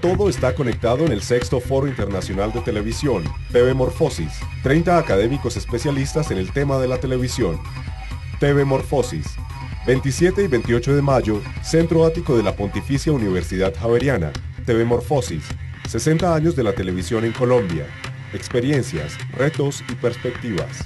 todo está conectado en el sexto Foro Internacional de Televisión, TV Morfosis, 30 académicos especialistas en el tema de la televisión. TV Morfosis, 27 y 28 de mayo, Centro Ático de la Pontificia Universidad Javeriana, TV Morfosis, 60 años de la televisión en Colombia, experiencias, retos y perspectivas.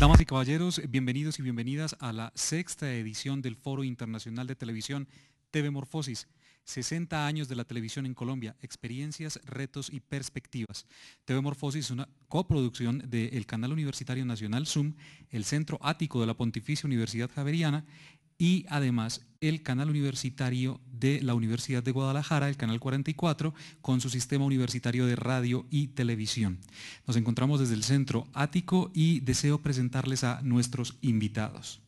Damas y caballeros, bienvenidos y bienvenidas a la sexta edición del Foro Internacional de Televisión TV Morfosis. 60 años de la televisión en Colombia, experiencias, retos y perspectivas. TV Morfosis es una coproducción del Canal Universitario Nacional Zoom, el Centro Ático de la Pontificia Universidad Javeriana y además el canal universitario de la Universidad de Guadalajara, el canal 44, con su sistema universitario de radio y televisión. Nos encontramos desde el centro ático y deseo presentarles a nuestros invitados.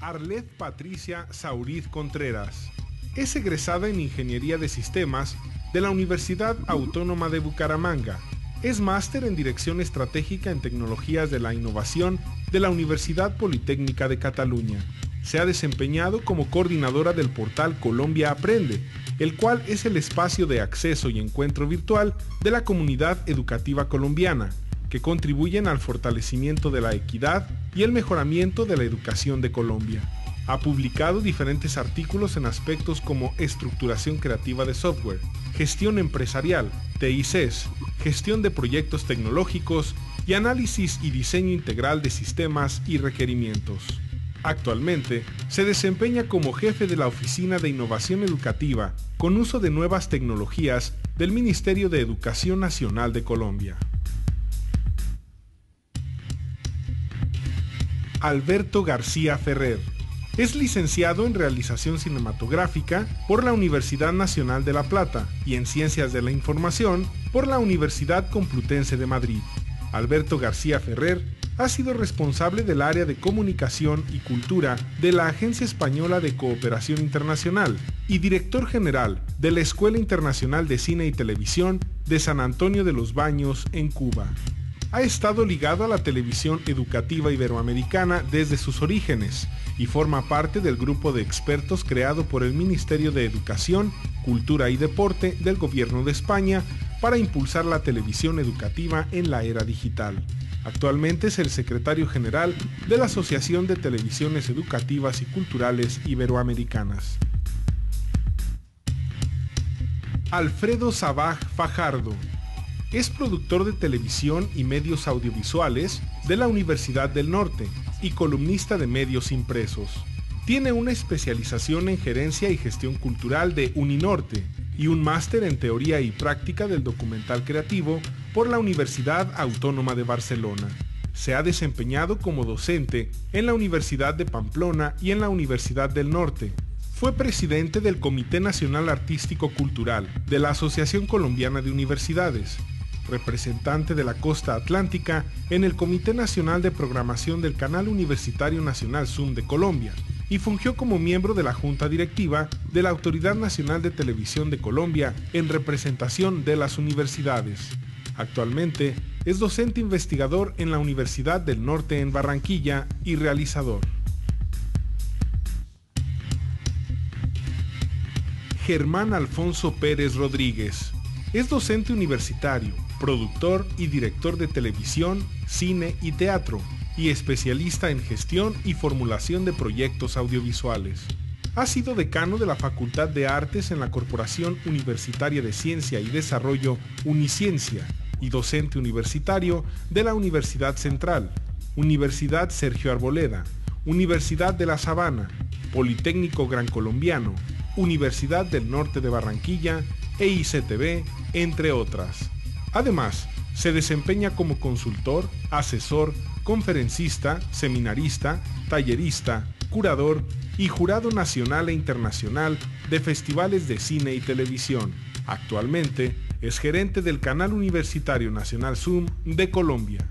Arlet Patricia Sauriz Contreras es egresada en Ingeniería de Sistemas de la Universidad Autónoma de Bucaramanga es máster en Dirección Estratégica en Tecnologías de la Innovación de la Universidad Politécnica de Cataluña. Se ha desempeñado como coordinadora del portal Colombia Aprende, el cual es el espacio de acceso y encuentro virtual de la comunidad educativa colombiana, que contribuyen al fortalecimiento de la equidad y el mejoramiento de la educación de Colombia. Ha publicado diferentes artículos en aspectos como estructuración creativa de software, gestión empresarial, TICs, gestión de proyectos tecnológicos y análisis y diseño integral de sistemas y requerimientos. Actualmente, se desempeña como jefe de la Oficina de Innovación Educativa con uso de nuevas tecnologías del Ministerio de Educación Nacional de Colombia. Alberto García Ferrer es licenciado en Realización Cinematográfica por la Universidad Nacional de La Plata y en Ciencias de la Información por la Universidad Complutense de Madrid. Alberto García Ferrer ha sido responsable del área de comunicación y cultura de la Agencia Española de Cooperación Internacional y director general de la Escuela Internacional de Cine y Televisión de San Antonio de los Baños en Cuba ha estado ligado a la televisión educativa iberoamericana desde sus orígenes y forma parte del grupo de expertos creado por el Ministerio de Educación, Cultura y Deporte del Gobierno de España para impulsar la televisión educativa en la era digital. Actualmente es el secretario general de la Asociación de Televisiones Educativas y Culturales Iberoamericanas. Alfredo Sabaj Fajardo es productor de televisión y medios audiovisuales de la Universidad del Norte y columnista de medios impresos. Tiene una especialización en gerencia y gestión cultural de Uninorte y un máster en teoría y práctica del documental creativo por la Universidad Autónoma de Barcelona. Se ha desempeñado como docente en la Universidad de Pamplona y en la Universidad del Norte, fue presidente del Comité Nacional Artístico Cultural de la Asociación Colombiana de Universidades representante de la costa atlántica en el Comité Nacional de Programación del Canal Universitario Nacional Zoom de Colombia y fungió como miembro de la Junta Directiva de la Autoridad Nacional de Televisión de Colombia en representación de las universidades. Actualmente es docente investigador en la Universidad del Norte en Barranquilla y realizador. Germán Alfonso Pérez Rodríguez es docente universitario, productor y director de televisión, cine y teatro, y especialista en gestión y formulación de proyectos audiovisuales. Ha sido decano de la Facultad de Artes en la Corporación Universitaria de Ciencia y Desarrollo Uniciencia y docente universitario de la Universidad Central, Universidad Sergio Arboleda, Universidad de La Sabana, Politécnico Gran Colombiano, Universidad del Norte de Barranquilla e ICTV, entre otras. Además, se desempeña como consultor, asesor, conferencista, seminarista, tallerista, curador y jurado nacional e internacional de festivales de cine y televisión. Actualmente es gerente del Canal Universitario Nacional Zoom de Colombia.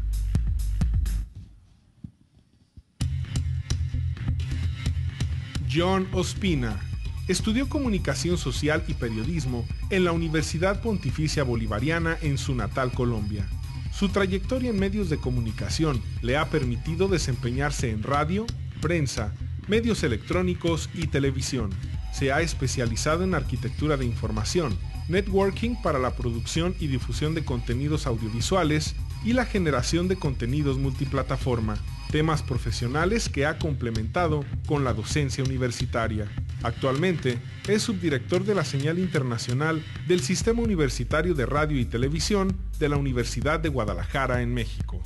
John Ospina, Estudió comunicación social y periodismo en la Universidad Pontificia Bolivariana en su natal Colombia. Su trayectoria en medios de comunicación le ha permitido desempeñarse en radio, prensa, medios electrónicos y televisión. Se ha especializado en arquitectura de información, networking para la producción y difusión de contenidos audiovisuales y la generación de contenidos multiplataforma temas profesionales que ha complementado con la docencia universitaria. Actualmente es subdirector de la señal internacional del Sistema Universitario de Radio y Televisión de la Universidad de Guadalajara en México.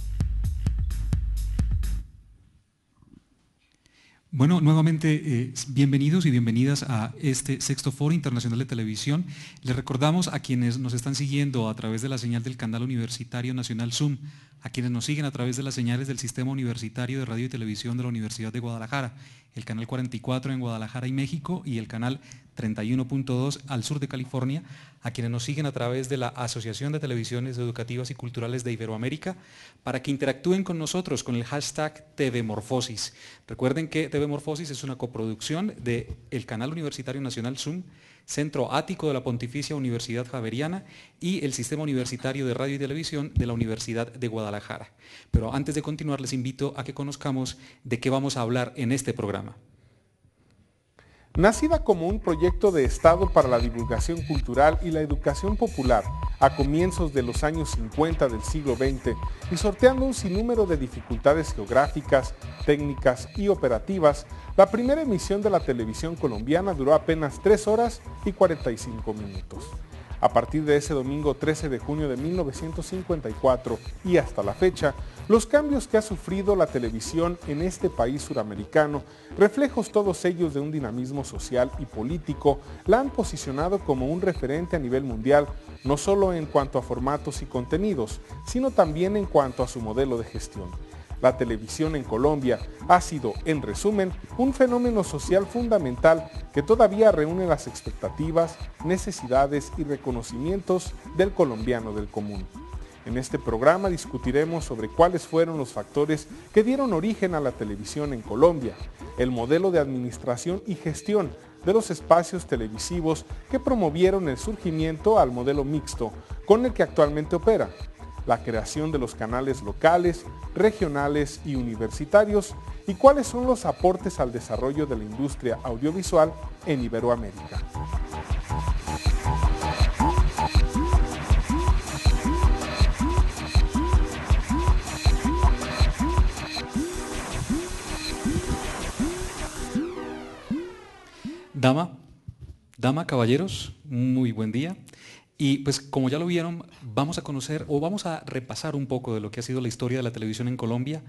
Bueno, nuevamente eh, bienvenidos y bienvenidas a este sexto foro internacional de televisión. Les recordamos a quienes nos están siguiendo a través de la señal del canal universitario nacional Zoom a quienes nos siguen a través de las señales del Sistema Universitario de Radio y Televisión de la Universidad de Guadalajara, el canal 44 en Guadalajara y México y el canal 31.2 al sur de California, a quienes nos siguen a través de la Asociación de Televisiones Educativas y Culturales de Iberoamérica, para que interactúen con nosotros con el hashtag TVMorfosis. Recuerden que TVMorfosis es una coproducción del el canal Universitario Nacional Zoom Centro Ático de la Pontificia Universidad Javeriana y el Sistema Universitario de Radio y Televisión de la Universidad de Guadalajara. Pero antes de continuar les invito a que conozcamos de qué vamos a hablar en este programa. Nacida como un proyecto de Estado para la divulgación cultural y la educación popular a comienzos de los años 50 del siglo XX y sorteando un sinnúmero de dificultades geográficas, técnicas y operativas, la primera emisión de la televisión colombiana duró apenas 3 horas y 45 minutos. A partir de ese domingo 13 de junio de 1954 y hasta la fecha, los cambios que ha sufrido la televisión en este país suramericano, reflejos todos ellos de un dinamismo social y político, la han posicionado como un referente a nivel mundial, no solo en cuanto a formatos y contenidos, sino también en cuanto a su modelo de gestión. La televisión en Colombia ha sido, en resumen, un fenómeno social fundamental que todavía reúne las expectativas, necesidades y reconocimientos del colombiano del común. En este programa discutiremos sobre cuáles fueron los factores que dieron origen a la televisión en Colombia, el modelo de administración y gestión de los espacios televisivos que promovieron el surgimiento al modelo mixto con el que actualmente opera, la creación de los canales locales, regionales y universitarios y cuáles son los aportes al desarrollo de la industria audiovisual en Iberoamérica. Dama, dama, caballeros, muy buen día. Y pues como ya lo vieron, vamos a conocer o vamos a repasar un poco de lo que ha sido la historia de la televisión en Colombia,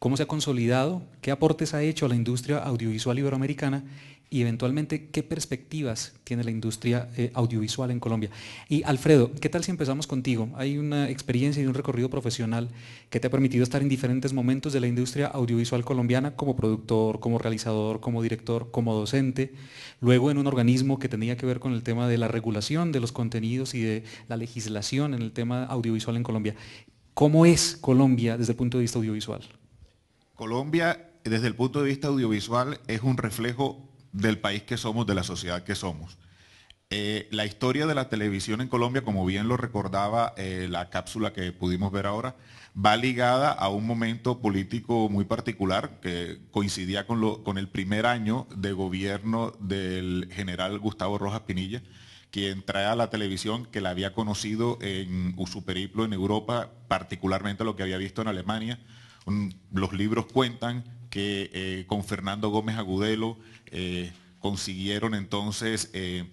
cómo se ha consolidado, qué aportes ha hecho a la industria audiovisual iberoamericana y eventualmente qué perspectivas tiene la industria eh, audiovisual en Colombia. Y Alfredo, ¿qué tal si empezamos contigo? Hay una experiencia y un recorrido profesional que te ha permitido estar en diferentes momentos de la industria audiovisual colombiana como productor, como realizador, como director, como docente, luego en un organismo que tenía que ver con el tema de la regulación de los contenidos y de la legislación en el tema audiovisual en Colombia. ¿Cómo es Colombia desde el punto de vista audiovisual? Colombia desde el punto de vista audiovisual es un reflejo del país que somos, de la sociedad que somos. Eh, la historia de la televisión en Colombia, como bien lo recordaba eh, la cápsula que pudimos ver ahora, va ligada a un momento político muy particular que coincidía con, el primer año de gobierno del general Gustavo Rojas Pinilla, quien trae a la televisión que la había conocido en su periplo en Europa, particularmente lo que había visto en Alemania. los libros cuentan que eh, con Fernando Gómez Agudelo eh, consiguieron entonces eh,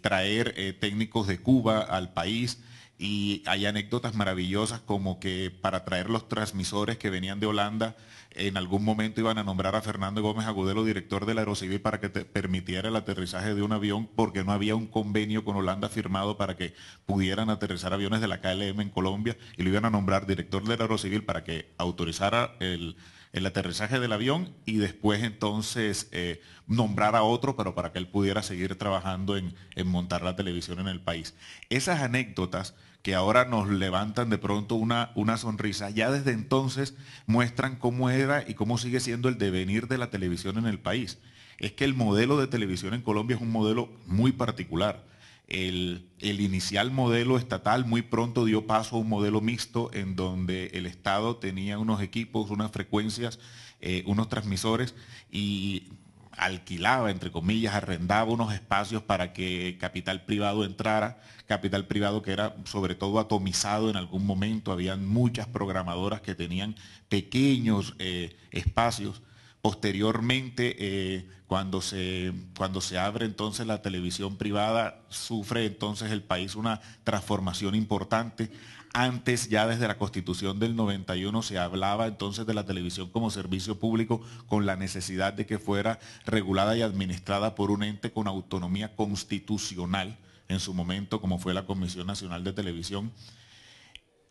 traer técnicos de Cuba al país y hay anécdotas maravillosas como que para traer los transmisores que venían de Holanda, en algún momento iban a nombrar a Fernando Gómez Agudelo director del Aerocivil para que permitiera el aterrizaje de un avión porque no había un convenio con Holanda firmado para que pudieran aterrizar aviones de la KLM en Colombia y lo iban a nombrar director del Aerocivil para que autorizara el, el aterrizaje del avión y después entonces eh, nombrar a otro, pero para que él pudiera seguir trabajando en, montar la televisión en el país. Esas anécdotas que ahora nos levantan de pronto una, una, sonrisa, ya desde entonces muestran cómo era y cómo sigue siendo el devenir de la televisión en el país. Es que el modelo de televisión en Colombia es un modelo muy particular. El, inicial modelo estatal muy pronto dio paso a un modelo mixto en donde el Estado tenía unos equipos, unas frecuencias, eh, unos transmisores y alquilaba, entre comillas, arrendaba unos espacios para que capital privado entrara, capital privado que era sobre todo atomizado en algún momento, habían muchas programadoras que tenían pequeños eh, espacios Posteriormente, eh, cuando, se, cuando se abre entonces la televisión privada, sufre entonces el país una transformación importante. Antes, ya desde la constitución del 91, se hablaba entonces de la televisión como servicio público con la necesidad de que fuera regulada y administrada por un ente con autonomía constitucional en su momento, como fue la Comisión Nacional de Televisión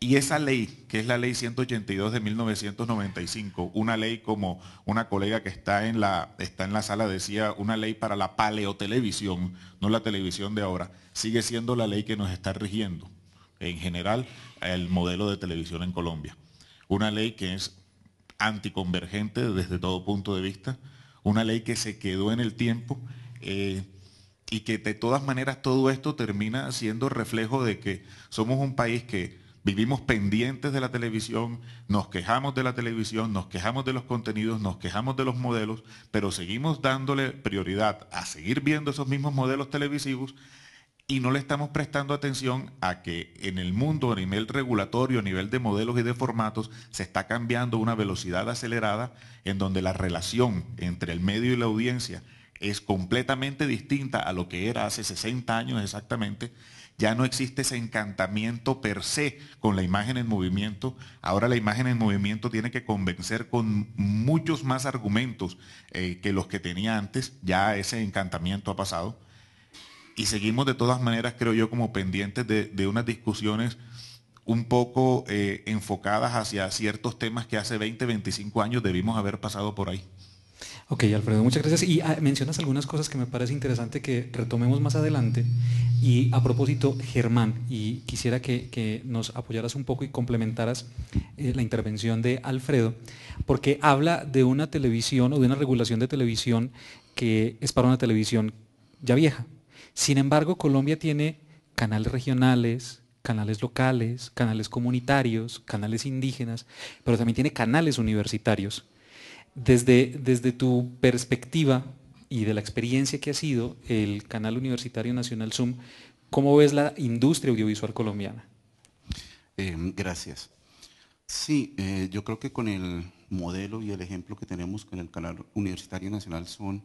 y esa ley, que es la ley 182 de 1995, una ley como una colega que está en la, está en la sala decía, una ley para la paleotelevisión, no la televisión de ahora, sigue siendo la ley que nos está rigiendo en general el modelo de televisión en Colombia. Una ley que es anticonvergente desde todo punto de vista, una ley que se quedó en el tiempo eh, y que de todas maneras todo esto termina siendo reflejo de que somos un país que Vivimos pendientes de la televisión, nos quejamos de la televisión, nos quejamos de los contenidos, nos quejamos de los modelos, pero seguimos dándole prioridad a seguir viendo esos mismos modelos televisivos y no le estamos prestando atención a que en el mundo a nivel regulatorio, a nivel de modelos y de formatos, se está cambiando una velocidad acelerada en donde la relación entre el medio y la audiencia es completamente distinta a lo que era hace 60 años exactamente ya no existe ese encantamiento per se con la imagen en movimiento. Ahora la imagen en movimiento tiene que convencer con muchos más argumentos eh, que los que tenía antes. Ya ese encantamiento ha pasado. Y seguimos de todas maneras, creo yo, como pendientes de, unas discusiones un poco eh, enfocadas hacia ciertos temas que hace 20, 25 años debimos haber pasado por ahí. Ok, Alfredo, muchas gracias. Y ah, mencionas algunas cosas que me parece interesante que retomemos más adelante. Y a propósito, Germán, y quisiera que, nos apoyaras un poco y complementaras eh, la intervención de Alfredo, porque habla de una televisión o de una regulación de televisión que es para una televisión ya vieja. Sin embargo, Colombia tiene canales regionales, canales locales, canales comunitarios, canales indígenas, pero también tiene canales universitarios desde, tu perspectiva y de la experiencia que ha sido el canal universitario nacional Zoom, ¿cómo ves la industria audiovisual colombiana? Em, gracias. Sí, eh, yo creo que con el modelo y el ejemplo que tenemos con el canal universitario nacional Zoom,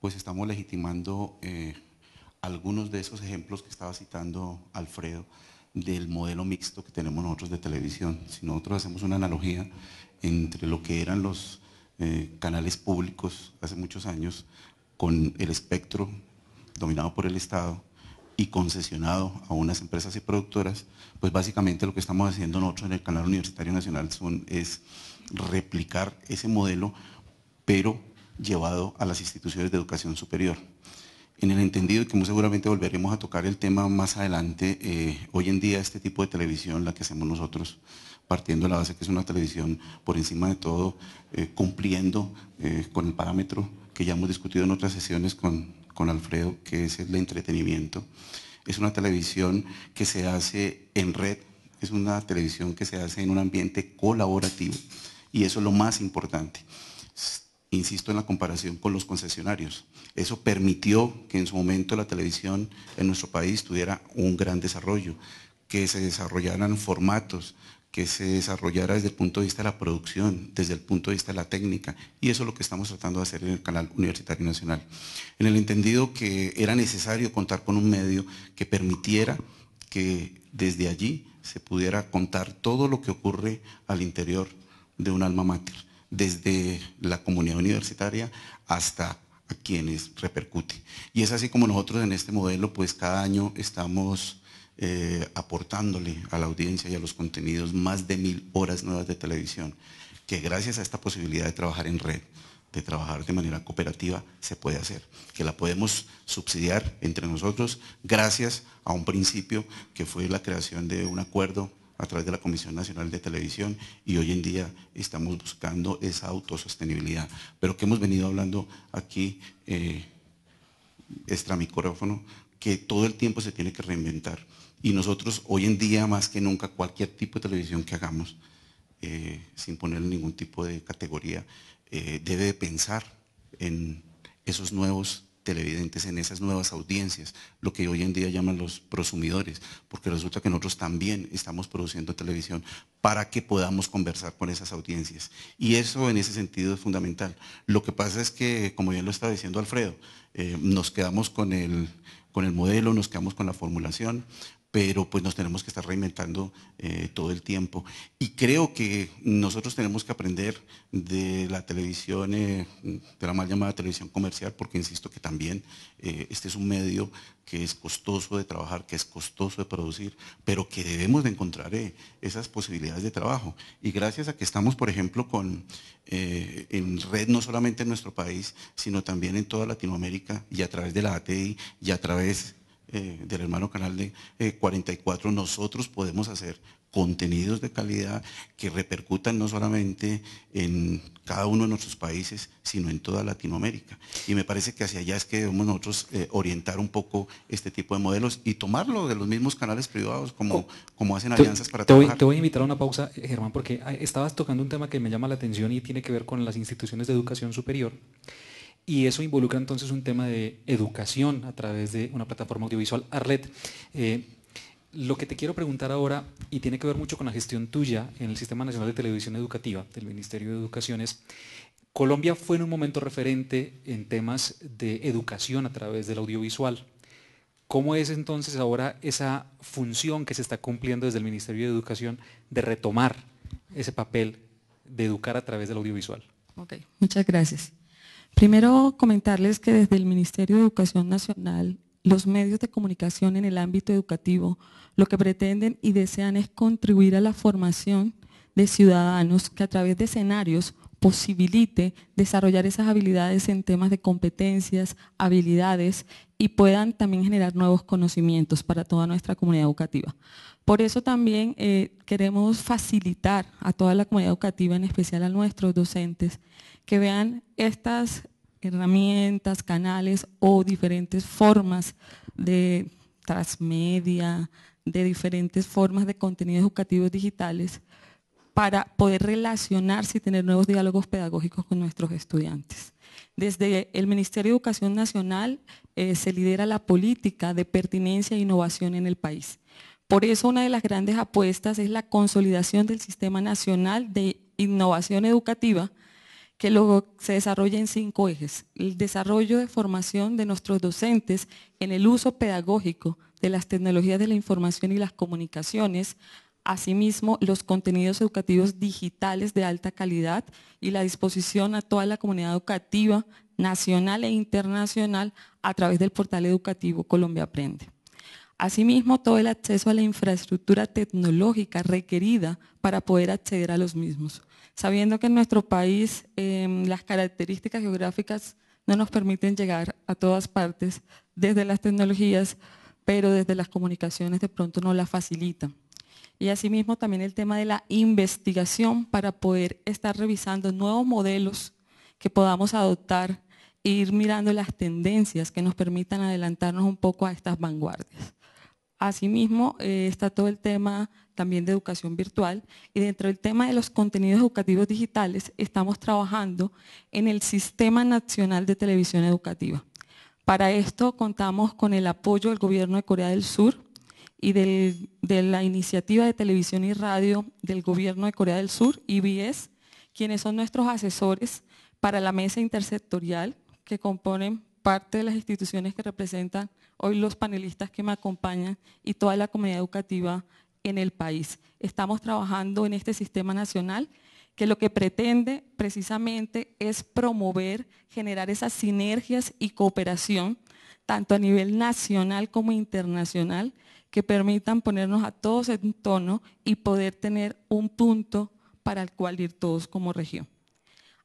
pues estamos legitimando eh, algunos de esos ejemplos que estaba citando Alfredo del modelo mixto que tenemos nosotros de televisión. Si nosotros hacemos una analogía entre lo que eran los eh, canales públicos hace muchos años con el espectro dominado por el Estado y concesionado a unas empresas y productoras, pues básicamente lo que estamos haciendo nosotros en el Canal Universitario Nacional son, es replicar ese modelo, pero llevado a las instituciones de educación superior. En el entendido que muy seguramente volveremos a tocar el tema más adelante, eh, hoy en día este tipo de televisión, la que hacemos nosotros, partiendo de la base que es una televisión por encima de todo, eh, cumpliendo eh, con el parámetro que ya hemos discutido en otras sesiones con, con Alfredo, que es el entretenimiento. Es una televisión que se hace en red, es una televisión que se hace en un ambiente colaborativo y eso es lo más importante. Insisto en la comparación con los concesionarios. Eso permitió que en su momento la televisión en nuestro país tuviera un gran desarrollo, que se desarrollaran formatos, que se desarrollara desde el punto de vista de la producción, desde el punto de vista de la técnica, y eso es lo que estamos tratando de hacer en el canal Universitario Nacional. En el entendido que era necesario contar con un medio que permitiera que desde allí se pudiera contar todo lo que ocurre al interior de un alma mater, desde la comunidad universitaria hasta a quienes repercute. Y es así como nosotros en este modelo, pues cada año estamos eh, aportándole a la audiencia y a los contenidos más de mil horas nuevas de televisión, que gracias a esta posibilidad de trabajar en red, de trabajar de manera cooperativa, se puede hacer, que la podemos subsidiar entre nosotros gracias a un principio que fue la creación de un acuerdo a través de la Comisión Nacional de Televisión y hoy en día estamos buscando esa autosostenibilidad. Pero que hemos venido hablando aquí, eh, extra micrófono, que todo el tiempo se tiene que reinventar. Y nosotros hoy en día, más que nunca, cualquier tipo de televisión que hagamos, eh, sin poner ningún tipo de categoría, eh, debe pensar en esos nuevos televidentes, en esas nuevas audiencias, lo que hoy en día llaman los prosumidores, porque resulta que nosotros también estamos produciendo televisión para que podamos conversar con esas audiencias. Y eso en ese sentido es fundamental. Lo que pasa es que, como bien lo estaba diciendo Alfredo, eh, nos quedamos con el, con el modelo, nos quedamos con la formulación, pero pues nos tenemos que estar reinventando eh, todo el tiempo. Y creo que nosotros tenemos que aprender de la televisión, eh, de la mal llamada televisión comercial, porque insisto que también eh, este es un medio que es costoso de trabajar, que es costoso de producir, pero que debemos de encontrar esas posibilidades de trabajo. Y gracias a que estamos, por ejemplo, con, en red no solamente en nuestro país, sino también en toda Latinoamérica y a través de la ATI y a través eh, del hermano canal de 44, eh, nosotros podemos hacer contenidos de calidad que repercutan no solamente en cada uno de nuestros países, sino en toda Latinoamérica. Y me parece que hacia allá es que debemos nosotros eh, orientar un poco este tipo de modelos y tomarlo de los mismos canales privados, como, como hacen alianzas para te voy a invitar a una pausa, Germán, porque ah, estabas tocando un tema que me llama la atención y tiene que ver con las instituciones de educación superior. Y eso involucra entonces un tema de educación a través de una plataforma audiovisual, Arlet. Eh, lo que te quiero preguntar ahora, y tiene que ver mucho con la gestión tuya en el Sistema Nacional de Televisión Educativa del Ministerio de Educación, es Colombia fue en un momento referente en temas de educación a través del audiovisual. ¿Cómo es entonces ahora esa función que se está cumpliendo desde el Ministerio de Educación de retomar ese papel de educar a través del audiovisual? Ok, muchas gracias. Primero, comentarles que desde el Ministerio de Educación Nacional, los medios de comunicación en el ámbito educativo lo que pretenden y desean es contribuir a la formación de ciudadanos que a través de escenarios posibilite desarrollar esas habilidades en temas de competencias, habilidades y puedan también generar nuevos conocimientos para toda nuestra comunidad educativa. Por eso también eh, queremos facilitar a toda la comunidad educativa, en especial a nuestros docentes, que vean estas herramientas, canales o diferentes formas de transmedia, de diferentes formas de contenidos educativos digitales para poder relacionarse y tener nuevos diálogos pedagógicos con nuestros estudiantes. Desde el Ministerio de Educación Nacional eh, se lidera la política de pertinencia e innovación en el país. Por eso una de las grandes apuestas es la consolidación del Sistema Nacional de Innovación Educativa, que luego se desarrolla en cinco ejes. El desarrollo de formación de nuestros docentes en el uso pedagógico de las tecnologías de la información y las comunicaciones, asimismo los contenidos educativos digitales de alta calidad y la disposición a toda la comunidad educativa nacional e internacional a través del portal educativo Colombia Aprende. Asimismo, todo el acceso a la infraestructura tecnológica requerida para poder acceder a los mismos, sabiendo que en nuestro país em, las características geográficas no nos permiten llegar a todas partes desde las tecnologías, pero desde las comunicaciones de pronto no la facilitan. Y asimismo también el tema de la investigación para poder estar revisando nuevos modelos que podamos adoptar e ir mirando las tendencias que nos permitan adelantarnos un poco a estas vanguardias. Asimismo, eh, está todo el tema también de educación virtual y dentro del tema de los contenidos educativos digitales estamos trabajando en el Sistema Nacional de Televisión Educativa. Para esto contamos con el apoyo del Gobierno de Corea del Sur y de la Iniciativa de Televisión y Radio del Gobierno de Corea del Sur, IBS, quienes son nuestros asesores para la mesa intersectorial que componen parte de las instituciones que representan hoy los panelistas que me acompañan y toda la comunidad educativa en el país. Estamos trabajando en este sistema nacional que lo que pretende precisamente es promover, generar esas sinergias y cooperación, tanto a nivel nacional como internacional, que permitan ponernos a todos en tono y poder tener un punto para el cual ir todos como región.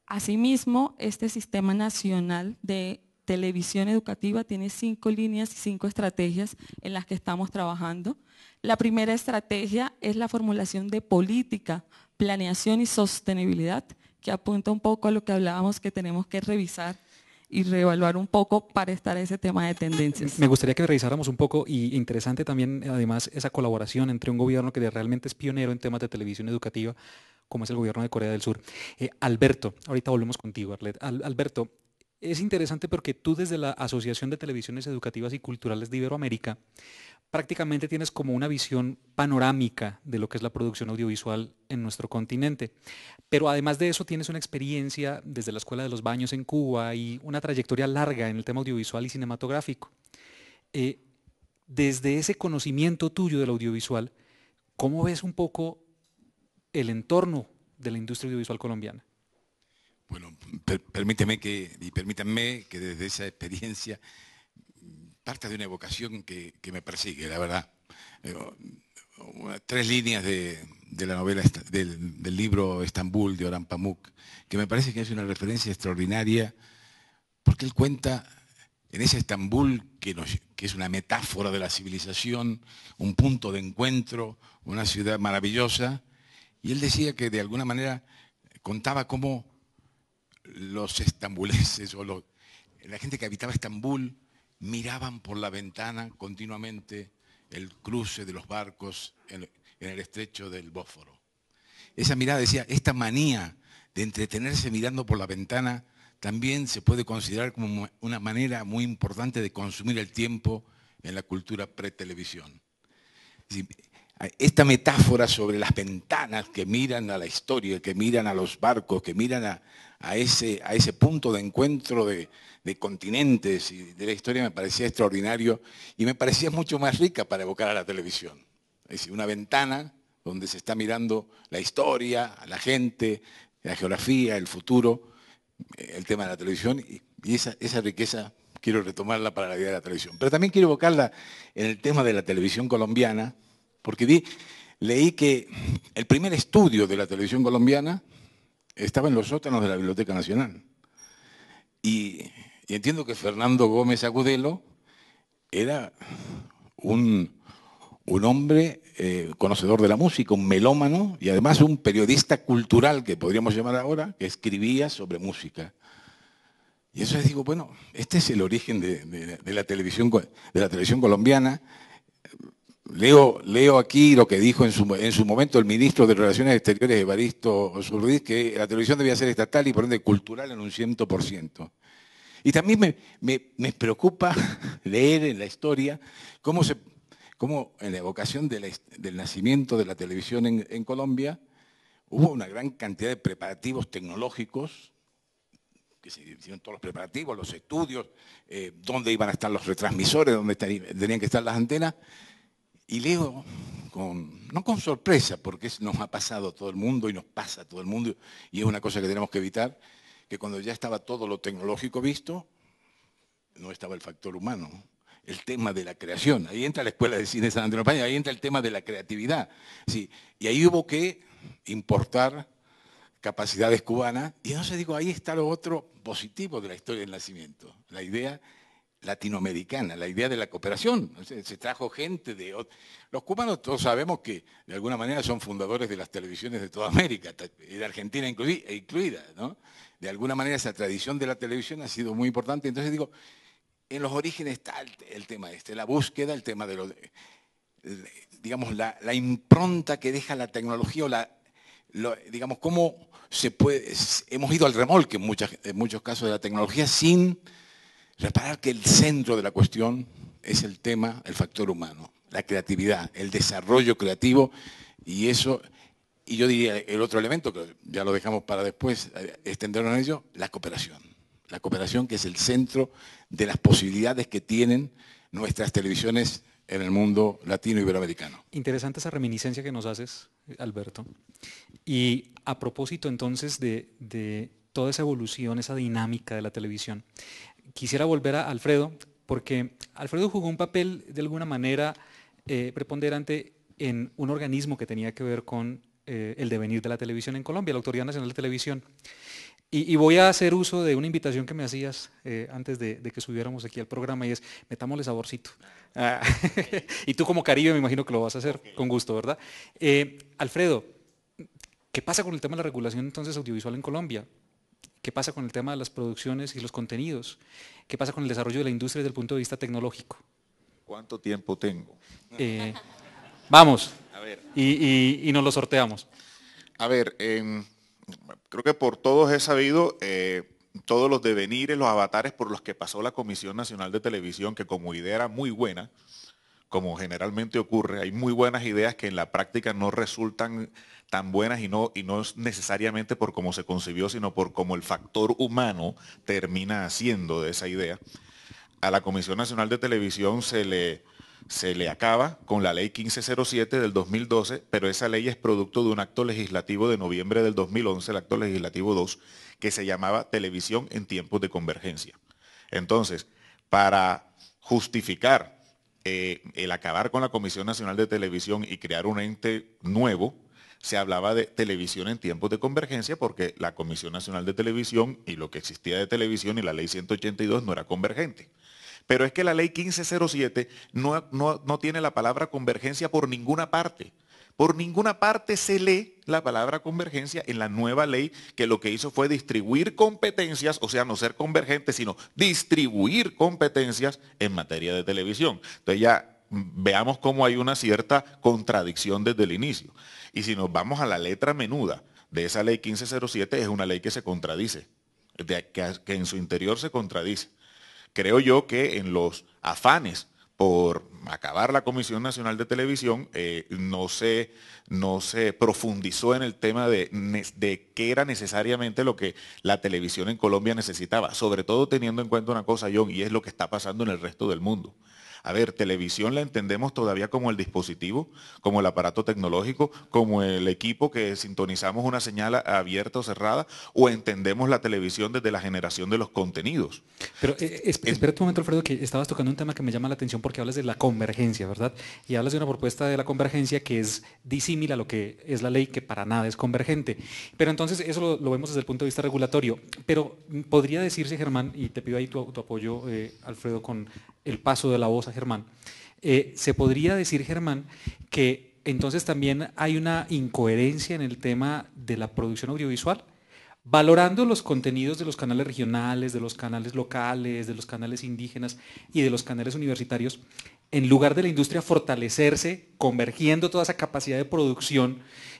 Asimismo, este sistema nacional de televisión educativa tiene cinco líneas y cinco estrategias en las que estamos trabajando. La primera estrategia es la formulación de política, planeación y sostenibilidad, que apunta un poco a lo que hablábamos que tenemos que revisar y reevaluar un poco para estar ese tema de tendencias. Me gustaría que revisáramos un poco y interesante también además esa colaboración entre un gobierno que realmente es pionero en temas de televisión educativa como es el gobierno de Corea del Sur. Eh, Alberto, ahorita volvemos contigo, Arlet. Alberto, es interesante porque tú desde la Asociación de Televisiones Educativas y Culturales de Iberoamérica prácticamente tienes como una visión panorámica de lo que es la producción audiovisual en nuestro continente. Pero además de eso tienes una experiencia desde la Escuela de los Baños en Cuba y una trayectoria larga en el tema audiovisual y cinematográfico. Eh, desde ese conocimiento tuyo del audiovisual, ¿cómo ves un poco el entorno de la industria audiovisual colombiana? Bueno, permíteme que, permítanme que desde esa experiencia parta de una evocación que, me persigue, la verdad. Eh, tres líneas de, la novela, del, libro Estambul de Orhan Pamuk, que me parece que es una referencia extraordinaria, porque él cuenta en ese Estambul que, que es una metáfora de la civilización, un punto de encuentro, una ciudad maravillosa, y él decía que de alguna manera contaba cómo los estambuleses o la gente que habitaba Estambul miraban por la ventana continuamente el cruce de los barcos en, en el estrecho del Bósforo. Esa mirada decía, esta manía de entretenerse mirando por la ventana también se puede considerar como una manera muy importante de consumir el tiempo en la cultura pretelevisión. Esta metáfora sobre las ventanas que miran a la historia, que miran a los barcos, que miran a, a ese, a ese punto de encuentro de, continentes y de la historia me parecía extraordinario y me parecía mucho más rica para evocar a la televisión. Es decir, una ventana donde se está mirando la historia, la gente, la geografía, el futuro, eh, el tema de la televisión y esa, riqueza quiero retomarla para la vida de la televisión. Pero también quiero evocarla en el tema de la televisión colombiana, porque leí que el primer estudio de la televisión colombiana estaba en los sótanos de la Biblioteca Nacional. Y, entiendo que Fernando Gómez Agudelo era un, hombre eh, conocedor de la música, un melómano y además un periodista cultural que podríamos llamar ahora, que escribía sobre música. Y eso les digo, bueno, este es el origen la, televisión, de la televisión colombiana. Leo, aquí lo que dijo en su, momento el ministro de Relaciones Exteriores, Evaristo Zurdiz, que la televisión debía ser estatal y por ende cultural en un 100%. Y también me, preocupa leer en la historia cómo, en la evocación del nacimiento de la televisión en, Colombia hubo una gran cantidad de preparativos tecnológicos que se hicieron todos los preparativos, los estudios, eh, dónde iban a estar los retransmisores, dónde tenían que estar las antenas, y leo, con, no con sorpresa, porque nos ha pasado todo el mundo y nos pasa todo el mundo, y es una cosa que tenemos que evitar, que cuando ya estaba todo lo tecnológico visto, no estaba el factor humano, el tema de la creación. Ahí entra la Escuela de Cine de San Antonio España, ahí entra el tema de la creatividad. Sí, y ahí hubo que importar capacidades cubanas, y entonces digo, ahí está lo otro positivo de la historia del nacimiento, la idea latinoamericana, la idea de la cooperación. Se, trajo gente de... Los cubanos todos sabemos que de alguna manera son fundadores de las televisiones de toda América, de Argentina e incluida, De alguna manera esa tradición de la televisión ha sido muy importante. Entonces digo, en los orígenes está el, tema este, la búsqueda, el tema de digamos, la, impronta que deja la tecnología o la... digamos, cómo se puede... Hemos ido al remolque en muchos casos de la tecnología sin Reparar que el centro de la cuestión es el tema, el factor humano, la creatividad, el desarrollo creativo y eso, y yo diría el otro elemento, que ya lo dejamos para después, eh, extendernos en ello, la cooperación. La cooperación que es el centro de las posibilidades que tienen nuestras televisiones en el mundo latino iberoamericano. Interesante esa reminiscencia que nos haces, Alberto. Y a propósito entonces de toda esa evolución, esa dinámica de la televisión, quisiera volver a Alfredo, porque Alfredo jugó un papel de alguna manera eh, preponderante en un organismo que tenía que ver con eh, el devenir de la televisión en Colombia, la Autoridad Nacional de Televisión. Y, voy a hacer uso de una invitación que me hacías eh, antes de, que subiéramos aquí al programa y es, metámosle saborcito. Ah, y tú como Caribe me imagino que lo vas a hacer con gusto, ¿verdad? Alfredo, ¿qué pasa con el tema de la regulación entonces audiovisual en Colombia? ¿Qué pasa con el tema de las producciones y los contenidos? ¿Qué pasa con el desarrollo de la industria desde el punto de vista tecnológico? ¿Cuánto tiempo tengo? Eh, vamos. A ver. Y, nos lo sorteamos. A ver, em, creo que por todos he sabido eh, todos los devenires, los avatares por los que pasó la Comisión Nacional de Televisión, que como idea era muy buena, como generalmente ocurre, hay muy buenas ideas que en la práctica no resultan tan buenas y no, y no es necesariamente por cómo se concibió, sino por cómo el factor humano termina haciendo de esa idea. A la Comisión Nacional de Televisión se le, se le acaba con la ley 1507 del 2012, pero esa ley es producto de un acto legislativo de noviembre del 2011, el acto legislativo 2, que se llamaba Televisión en tiempos de convergencia. Entonces, para justificar eh, el acabar con la Comisión Nacional de Televisión y crear un ente nuevo, se hablaba de televisión en tiempos de convergencia porque la Comisión Nacional de Televisión y lo que existía de televisión y la ley 182 no era convergente. Pero es que la ley 1507 no, no, no tiene la palabra convergencia por ninguna parte. Por ninguna parte se lee la palabra convergencia en la nueva ley que lo que hizo fue distribuir competencias, o sea, no ser convergente, sino distribuir competencias en materia de televisión. Entonces ya veamos cómo hay una cierta contradicción desde el inicio. Y si nos vamos a la letra menuda de esa ley 1507, es una ley que se contradice, que en su interior se contradice. Creo yo que en los afanes por acabar la Comisión Nacional de Televisión, eh, no, se, profundizó en el tema de, de, qué era necesariamente lo que la televisión en Colombia necesitaba, sobre todo teniendo en cuenta una cosa, John, y es lo que está pasando en el resto del mundo. A ver, televisión la entendemos todavía como el dispositivo, como el aparato tecnológico, como el equipo que sintonizamos una señal abierta o cerrada, o entendemos la televisión desde la generación de los contenidos. Pero eh, eh, espera un momento, Alfredo, que estabas tocando un tema que me llama la atención porque hablas de la convergencia, ¿verdad? Y hablas de una propuesta de la convergencia que es disímil a lo que es la ley, que para nada es convergente. Pero entonces eso lo, vemos desde el punto de vista regulatorio. Pero podría decirse, Germán, y te pido ahí tu, apoyo, eh, Alfredo, con el paso de la voz a Germán, eh, se podría decir, Germán, que entonces también hay una incoherencia en el tema de la producción audiovisual, valorando los contenidos de los canales regionales, de los canales locales, de los canales indígenas y de los canales universitarios, en lugar de la industria fortalecerse, convergiendo toda esa capacidad de producción,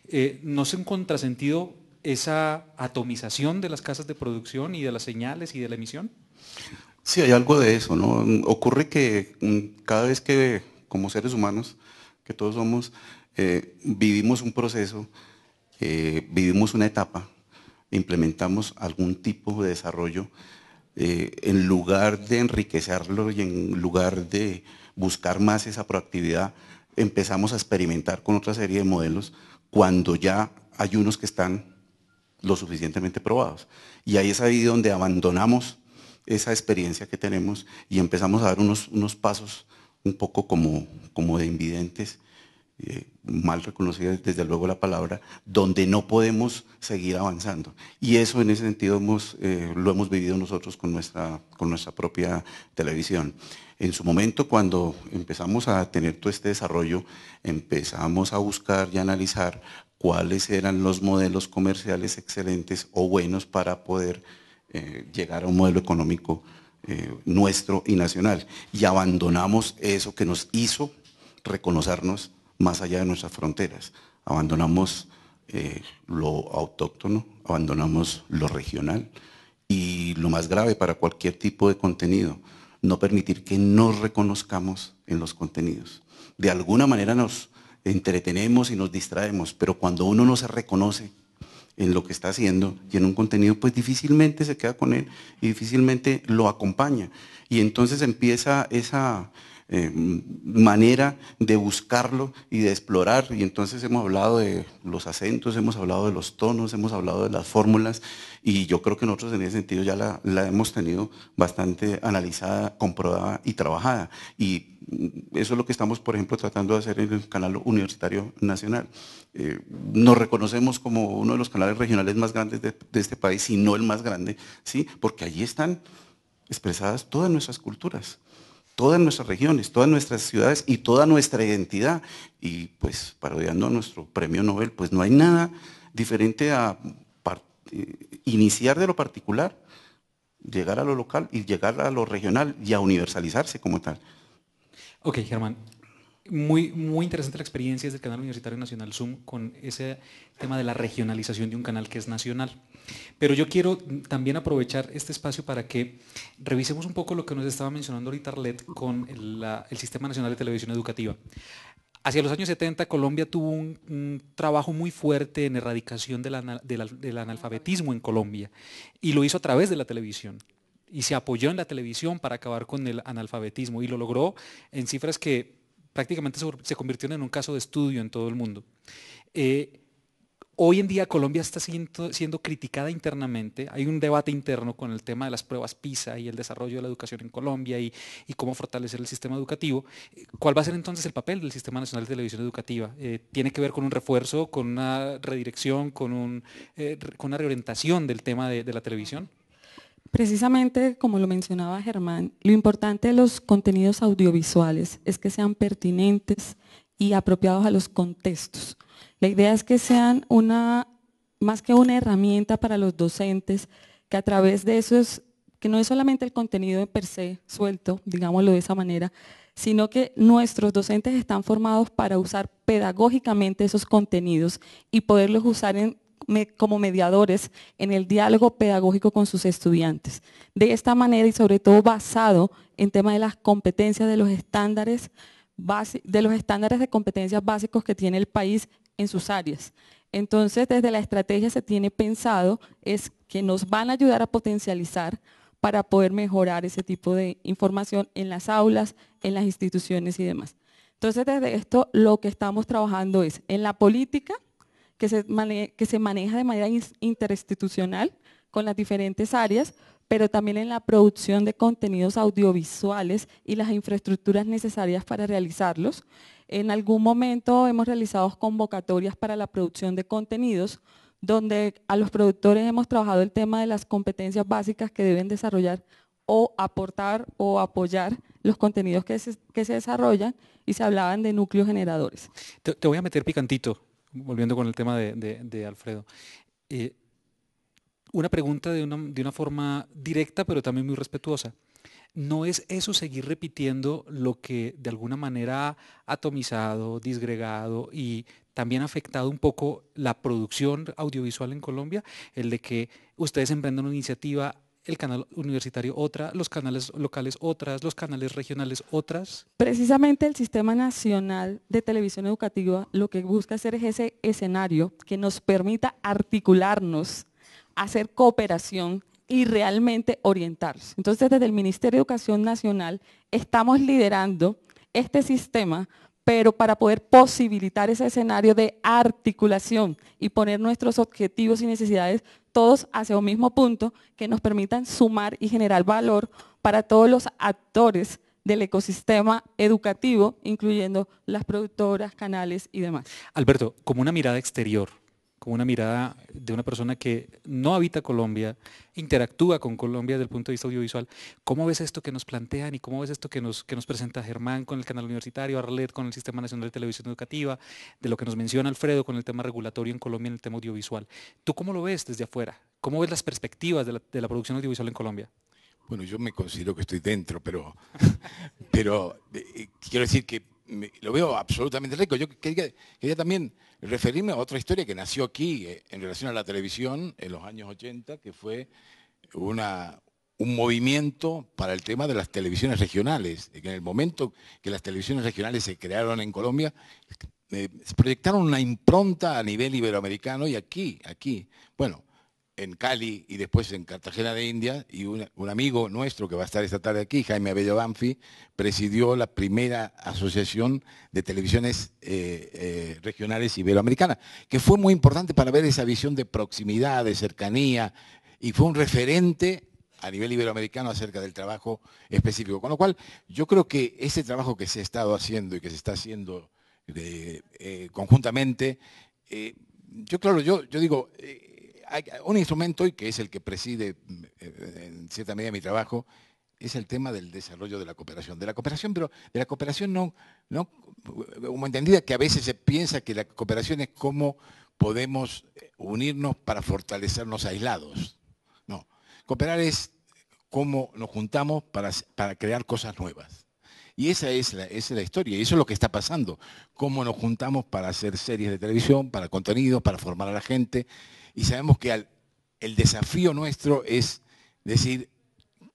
eh, ¿no es un contrasentido esa atomización de las casas de producción y de las señales y de la emisión? Sí, hay algo de eso, ¿no? Mm, ocurre que mm, cada vez que, como seres humanos, que todos somos, eh, vivimos un proceso, eh, vivimos una etapa, implementamos algún tipo de desarrollo, eh, en lugar de enriquecerlo y en lugar de buscar más esa proactividad, empezamos a experimentar con otra serie de modelos cuando ya hay unos que están lo suficientemente probados. Y ahí es ahí donde abandonamos esa experiencia que tenemos y empezamos a dar unos, pasos un poco como, como de invidentes, eh, mal reconocidas desde luego la palabra, donde no podemos seguir avanzando. Y eso en ese sentido eh, lo hemos vivido nosotros con nuestra, con nuestra propia televisión. En su momento, cuando empezamos a tener todo este desarrollo, empezamos a buscar y analizar cuáles eran los modelos comerciales excelentes o buenos para poder eh, llegar a un modelo económico eh, nuestro y nacional. Y abandonamos eso que nos hizo reconocernos más allá de nuestras fronteras. Abandonamos eh, lo autóctono, abandonamos lo regional y lo más grave para cualquier tipo de contenido, no permitir que nos reconozcamos en los contenidos. De alguna manera nos entretenemos y nos distraemos, pero cuando uno no se reconoce en lo que está haciendo y en un contenido, pues difícilmente se queda con él y difícilmente lo acompaña. Y entonces empieza esa eh, manera de buscarlo y de explorar. Y entonces hemos hablado de los acentos, hemos hablado de los tonos, hemos hablado de las fórmulas y yo creo que nosotros en ese sentido ya la, la hemos tenido bastante analizada, comprobada y trabajada. Y Mm, eso es lo que estamos, por ejemplo, tratando de hacer en el canal universitario nacional. Eh, nos reconocemos como uno de los canales regionales más grandes de, este país, si no el más grande, ¿sí? porque allí están expresadas todas nuestras culturas, todas nuestras regiones, todas nuestras ciudades y toda nuestra identidad. Y pues parodiando nuestro premio Nobel, pues no hay nada diferente a eh, iniciar de lo particular, llegar a lo local y llegar a lo regional y a universalizarse como tal. Ok, Germán. Muy, muy interesante la experiencia el Canal Universitario Nacional Zoom con ese tema de la regionalización de un canal que es nacional. Pero yo quiero también aprovechar este espacio para que revisemos un poco lo que nos estaba mencionando ahorita Arlet con el, Sistema Nacional de Televisión Educativa. Hacia los años 70 Colombia tuvo un, trabajo muy fuerte en erradicación del analfabetismo en Colombia y lo hizo a través de la televisión y se apoyó en la televisión para acabar con el analfabetismo y lo logró en cifras que prácticamente se convirtieron en un caso de estudio en todo el mundo. Eh, hoy en día Colombia está siendo, criticada internamente, hay un debate interno con el tema de las pruebas PISA y el desarrollo de la educación en Colombia y, cómo fortalecer el sistema educativo. ¿Cuál va a ser entonces el papel del Sistema Nacional de Televisión Educativa? Eh, ¿Tiene que ver con un refuerzo, con una redirección, con, eh, una reorientación del tema de la televisión? Precisamente, como lo mencionaba Germán, lo importante de los contenidos audiovisuales es que sean pertinentes y apropiados a los contextos. La idea es que sean una, más que una herramienta para los docentes, que a través de eso es, que no es solamente el contenido en per se suelto, digámoslo de esa manera, sino que nuestros docentes están formados para usar pedagógicamente esos contenidos y poderlos usar en como mediadores en el diálogo pedagógico con sus estudiantes. De esta manera y sobre todo basado en temas de las competencias de los estándares de los estándares de competencias básicos que tiene el país en sus áreas. Entonces, desde la estrategia se tiene pensado es que nos van a ayudar a potencializar para poder mejorar ese tipo de información en las aulas, en las instituciones y demás. Entonces, desde esto lo que estamos trabajando es en la política, que se, maneja de manera interinstitucional con las diferentes áreas, pero también en la producción de contenidos audiovisuales y las infraestructuras necesarias para realizarlos. En algún momento hemos realizado convocatorias para la producción de contenidos, donde a los productores hemos trabajado el tema de las competencias básicas que deben desarrollar o aportar o apoyar los contenidos que se, desarrollan y se hablaban de núcleos generadores. te voy a meter picantito volviendo con el tema de, Alfredo. Eh, una pregunta de una, de una, forma directa, pero también muy respetuosa. ¿No es eso seguir repitiendo lo que de alguna manera ha atomizado, disgregado y también ha afectado un poco la producción audiovisual en Colombia? El de que ustedes emprendan una iniciativa, el canal universitario otra, los canales locales otras, los canales regionales otras? Precisamente el Sistema Nacional de Televisión Educativa lo que busca hacer es ese escenario que nos permita articularnos, hacer cooperación y realmente orientarnos. Entonces desde el Ministerio de Educación Nacional estamos liderando este sistema pero para poder posibilitar ese escenario de articulación y poner nuestros objetivos y necesidades todos hacia un mismo punto que nos permitan sumar y generar valor para todos los actores del ecosistema educativo, incluyendo las productoras, canales y demás. Alberto, como una mirada exterior, como una mirada de una persona que no habita Colombia, interactúa con Colombia desde el punto de vista audiovisual. ¿Cómo ves esto que nos plantean y cómo ves esto que nos, nos presenta Germán con el canal universitario, Arlet con el Sistema Nacional de Televisión Educativa, de lo que nos menciona Alfredo con el tema regulatorio en Colombia en el tema audiovisual? ¿Tú cómo lo ves desde afuera? ¿Cómo ves las perspectivas de la, producción audiovisual en Colombia? Bueno, yo me considero que estoy dentro, pero, pero eh, eh, quiero decir que lo veo absolutamente rico. Yo quería, también referirme a otra historia que nació aquí eh, en relación a la televisión en los años 80, que fue una, un movimiento para el tema de las televisiones regionales. En el momento que las televisiones regionales se crearon en Colombia, eh, proyectaron una impronta a nivel iberoamericano y aquí, aquí. Bueno, en Cali y después en Cartagena de India, y un, amigo nuestro que va a estar esta tarde aquí, Jaime Abello Banfi, presidió la primera asociación de televisiones eh, eh, regionales iberoamericanas, que fue muy importante para ver esa visión de proximidad, de cercanía, y fue un referente a nivel iberoamericano acerca del trabajo específico. Con lo cual, yo creo que ese trabajo que se ha estado haciendo y que se está haciendo eh, conjuntamente, yo claro, yo, yo digo, un instrumento, y que es el que preside eh, eh, en cierta medida mi trabajo, es el tema del desarrollo de la cooperación. De la cooperación, pero de la cooperación no, no como entendida que a veces se piensa que la cooperación es cómo podemos eh, unirnos para fortalecernos aislados. No, cooperar es cómo nos juntamos para, crear cosas nuevas. Y esa es, la, historia, y eso es lo que está pasando. Cómo nos juntamos para hacer series de televisión, para contenido, para formar a la gente y sabemos que el desafío nuestro es decir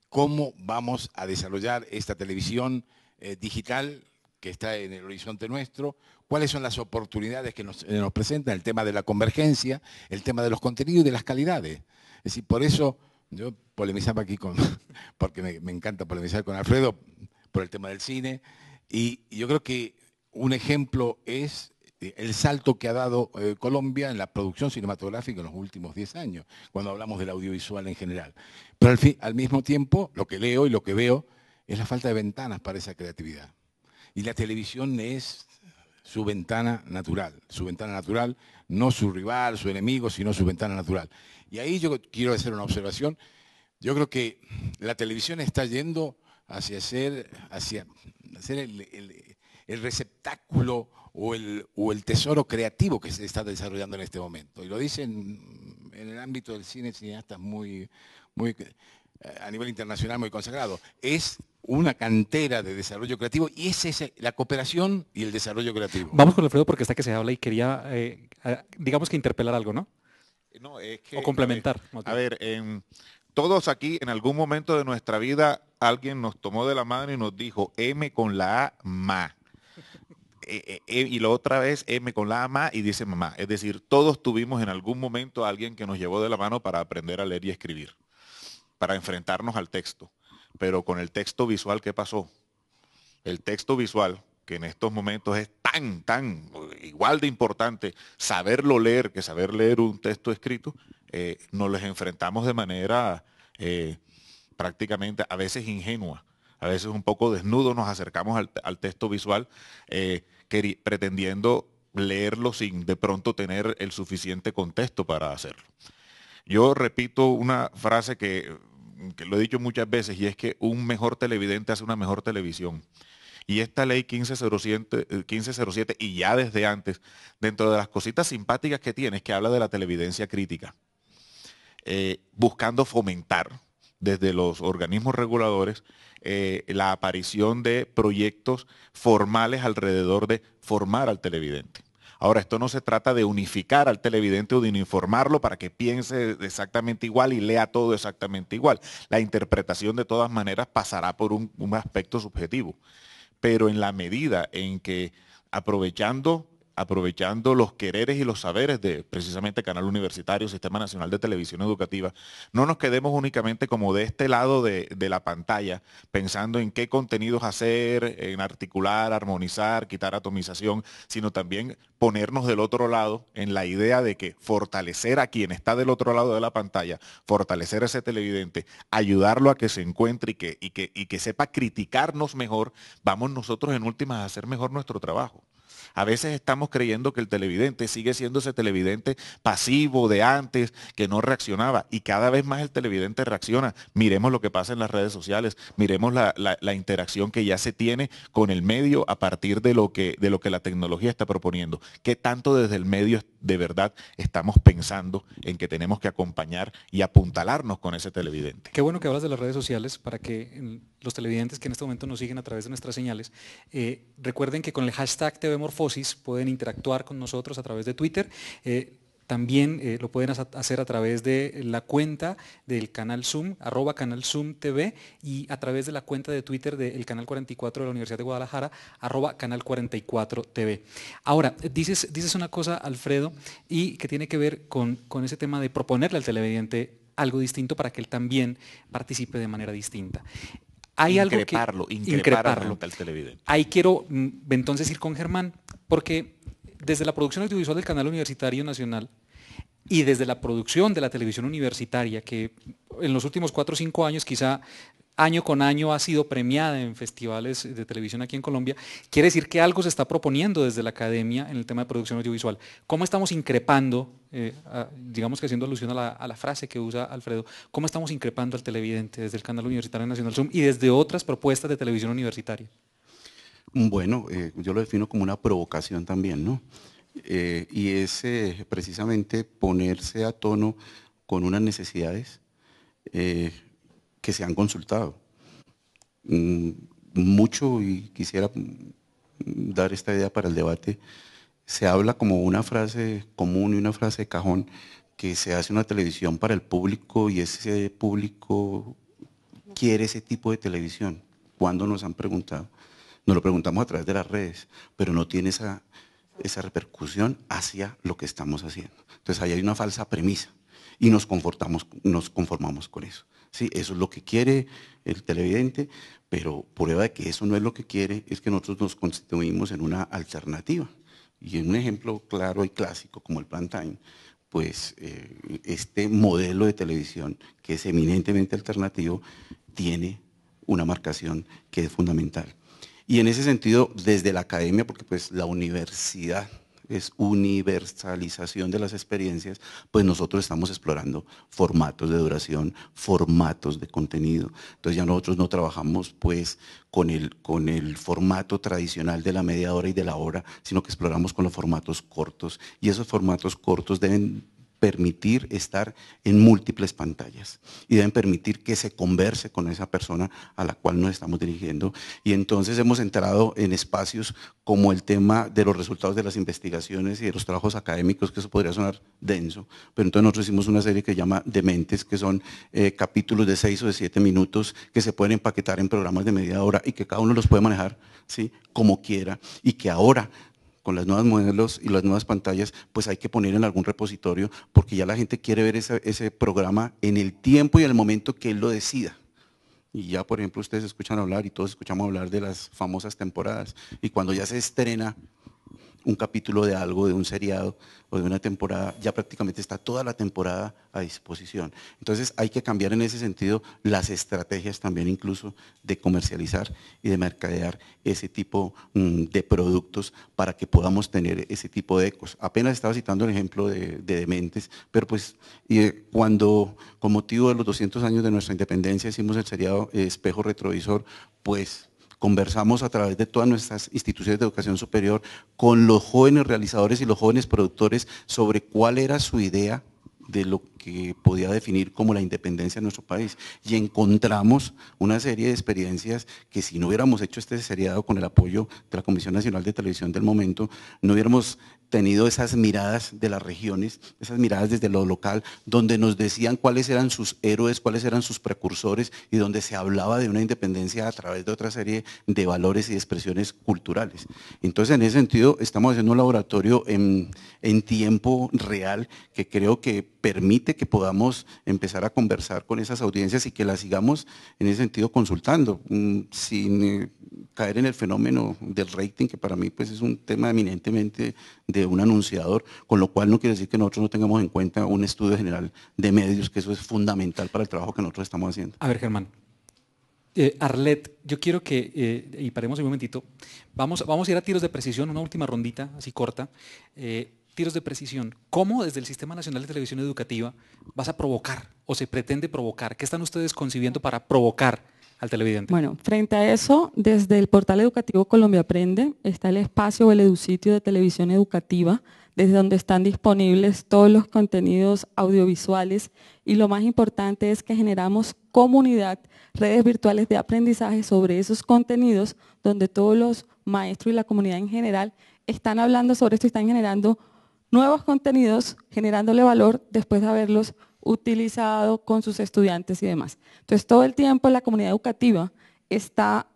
cómo vamos a desarrollar esta televisión eh, digital que está en el horizonte nuestro, cuáles son las oportunidades que nos, eh, presentan, el tema de la convergencia, el tema de los contenidos y de las calidades. Es decir, por eso yo polemizaba aquí con, porque me encanta polemizar con Alfredo por el tema del cine, y yo creo que un ejemplo es este, el salto que ha dado eh, Colombia en la producción cinematográfica en los últimos 10 años, cuando hablamos del audiovisual en general. Pero al, mismo tiempo, lo que leo y lo que veo es la falta de ventanas para esa creatividad. Y la televisión es su ventana natural, su ventana natural, no su rival, su enemigo, sino su ventana natural. Y ahí yo quiero hacer una observación. Yo creo que la televisión está yendo hacia ser, hacia el, el, el receptáculo o el, tesoro creativo que se está desarrollando en este momento. Y lo dicen en el ámbito del cine cineasta muy, muy, eh, a nivel internacional muy consagrado. Es una cantera de desarrollo creativo y es la cooperación y el desarrollo creativo. Vamos con Alfredo porque está que se habla y quería, eh, digamos que interpelar algo, ¿no? Eh, o complementar. A ver, todos aquí en algún momento de nuestra vida alguien nos tomó de la mano y nos dijo M con la A, más. Eh, eh, eh, y la otra vez M con la ama y dice mamá. Es decir, todos tuvimos en algún momento a alguien que nos llevó de la mano para aprender a leer y escribir, para enfrentarnos al texto. Pero con el texto visual, ¿qué pasó? El texto visual, que en estos momentos es tan, tan igual de importante saberlo leer que saber leer un texto escrito, nos los enfrentamos de manera prácticamente a veces ingenua a veces un poco desnudo nos acercamos al, al texto visual eh, pretendiendo leerlo sin de pronto tener el suficiente contexto para hacerlo. Yo repito una frase que, lo he dicho muchas veces y es que un mejor televidente hace una mejor televisión. Y esta ley 1507, eh, y ya desde antes, dentro de las cositas simpáticas que tiene, es que habla de la televidencia crítica, eh, buscando fomentar desde los organismos reguladores eh, la aparición de proyectos formales alrededor de formar al televidente. Ahora, esto no se trata de unificar al televidente o de uniformarlo para que piense exactamente igual y lea todo exactamente igual. La interpretación de todas maneras pasará por un aspecto subjetivo. Pero en la medida en que aprovechando aprovechando los quereres y los saberes de precisamente Canal Universitario, Sistema Nacional de Televisión Educativa, no nos quedemos únicamente como de este lado de, la pantalla, pensando en qué contenidos hacer, en articular, armonizar, quitar atomización, sino también ponernos del otro lado en la idea de que fortalecer a quien está del otro lado de la pantalla, fortalecer a ese televidente, ayudarlo a que se encuentre y que sepa criticarnos mejor, vamos nosotros en últimas a hacer mejor nuestro trabajo. A veces estamos creyendo que el televidente sigue siendo ese televidente pasivo de antes, que no reaccionaba. Y cada vez más el televidente reacciona. Miremos lo que pasa en las redes sociales, miremos la, interacción que ya se tiene con el medio a partir de lo, que, de lo que la tecnología está proponiendo. ¿Qué tanto desde el medio de verdad estamos pensando en que tenemos que acompañar y apuntalarnos con ese televidente? Qué bueno que hablas de las redes sociales para que los televidentes que en este momento nos siguen a través de nuestras señales, eh, recuerden que con el hashtag TV Morfosis pueden interactuar con nosotros a través de Twitter. Eh, también eh, lo pueden hacer a través de la cuenta del canal Zoom, arroba canal Zoom TV, y a través de la cuenta de Twitter del canal 44 de la Universidad de Guadalajara, arroba canal 44 TV. Ahora, dices, dices una cosa, Alfredo, y que tiene que ver con, con ese tema de proponerle al televidente algo distinto para que él también participe de manera distinta. Hay algo que, increparlo, increparlo. televidente. Ahí quiero mm, entonces ir con Germán, porque desde la producción audiovisual del Canal Universitario Nacional y desde la producción de la televisión universitaria, que en los últimos cuatro o cinco años quizá año con año ha sido premiada en festivales de televisión aquí en Colombia, quiere decir que algo se está proponiendo desde la academia en el tema de producción audiovisual. ¿Cómo estamos increpando, eh, digamos que haciendo alusión a la, frase que usa Alfredo, cómo estamos increpando al televidente desde el canal universitario Nacional Zoom y desde otras propuestas de televisión universitaria? Bueno, eh, yo lo defino como una provocación también, ¿no? Eh, y es precisamente ponerse a tono con unas necesidades que se han consultado. Mm, mucho, y quisiera dar esta idea para el debate, se habla como una frase común y una frase de cajón, que se hace una televisión para el público y ese público quiere ese tipo de televisión. cuando nos han preguntado? Nos lo preguntamos a través de las redes, pero no tiene esa, esa repercusión hacia lo que estamos haciendo. Entonces ahí hay una falsa premisa y nos, confortamos, nos conformamos con eso. Sí, eso es lo que quiere el televidente, pero prueba de que eso no es lo que quiere es que nosotros nos constituimos en una alternativa. Y en un ejemplo claro y clásico como el Plan Time, pues eh, este modelo de televisión que es eminentemente alternativo tiene una marcación que es fundamental. Y en ese sentido, desde la academia, porque pues la universidad es universalización de las experiencias, pues nosotros estamos explorando formatos de duración, formatos de contenido. Entonces ya nosotros no trabajamos pues con el, con el formato tradicional de la media hora y de la hora, sino que exploramos con los formatos cortos. Y esos formatos cortos deben permitir estar en múltiples pantallas y deben permitir que se converse con esa persona a la cual nos estamos dirigiendo. Y entonces hemos entrado en espacios como el tema de los resultados de las investigaciones y de los trabajos académicos, que eso podría sonar denso, pero entonces nosotros hicimos una serie que se llama Dementes, que son eh, capítulos de seis o de siete minutos que se pueden empaquetar en programas de media hora y que cada uno los puede manejar ¿sí? como quiera y que ahora con las nuevas modelos y las nuevas pantallas, pues hay que poner en algún repositorio porque ya la gente quiere ver ese, ese programa en el tiempo y en el momento que él lo decida. Y ya, por ejemplo, ustedes escuchan hablar y todos escuchamos hablar de las famosas temporadas. Y cuando ya se estrena un capítulo de algo, de un seriado o de una temporada, ya prácticamente está toda la temporada a disposición. Entonces hay que cambiar en ese sentido las estrategias también incluso de comercializar y de mercadear ese tipo mm, de productos para que podamos tener ese tipo de ecos. Apenas estaba citando el ejemplo de, Dementes, pero pues eh, cuando con motivo de los 200 años de nuestra independencia hicimos el seriado Espejo Retrovisor, pues Conversamos a través de todas nuestras instituciones de educación superior con los jóvenes realizadores y los jóvenes productores sobre cuál era su idea de lo que podía definir como la independencia de nuestro país. Y encontramos una serie de experiencias que si no hubiéramos hecho este seriado con el apoyo de la Comisión Nacional de Televisión del momento, no hubiéramos tenido esas miradas de las regiones, esas miradas desde lo local, donde nos decían cuáles eran sus héroes, cuáles eran sus precursores y donde se hablaba de una independencia a través de otra serie de valores y expresiones culturales. Entonces, en ese sentido, estamos haciendo un laboratorio en, en tiempo real que creo que permite que podamos empezar a conversar con esas audiencias y que las sigamos en ese sentido consultando, mm, sin eh, caer en el fenómeno del rating, que para mí pues, es un tema eminentemente de un anunciador, con lo cual no quiere decir que nosotros no tengamos en cuenta un estudio general de medios, que eso es fundamental para el trabajo que nosotros estamos haciendo. A ver, Germán. Eh, Arlet, yo quiero que, eh, y paremos un momentito, vamos, vamos a ir a tiros de precisión, una última rondita, así corta. Eh, tiros de precisión. ¿Cómo desde el Sistema Nacional de Televisión Educativa vas a provocar o se pretende provocar? ¿Qué están ustedes concibiendo para provocar televidente? Bueno, frente a eso, desde el portal educativo Colombia Aprende está el espacio o el educitio de televisión educativa, desde donde están disponibles todos los contenidos audiovisuales y lo más importante es que generamos comunidad, redes virtuales de aprendizaje sobre esos contenidos donde todos los maestros y la comunidad en general están hablando sobre esto y están generando nuevos contenidos, generándole valor después de haberlos utilizado con sus estudiantes y demás. Entonces, todo el tiempo la comunidad educativa está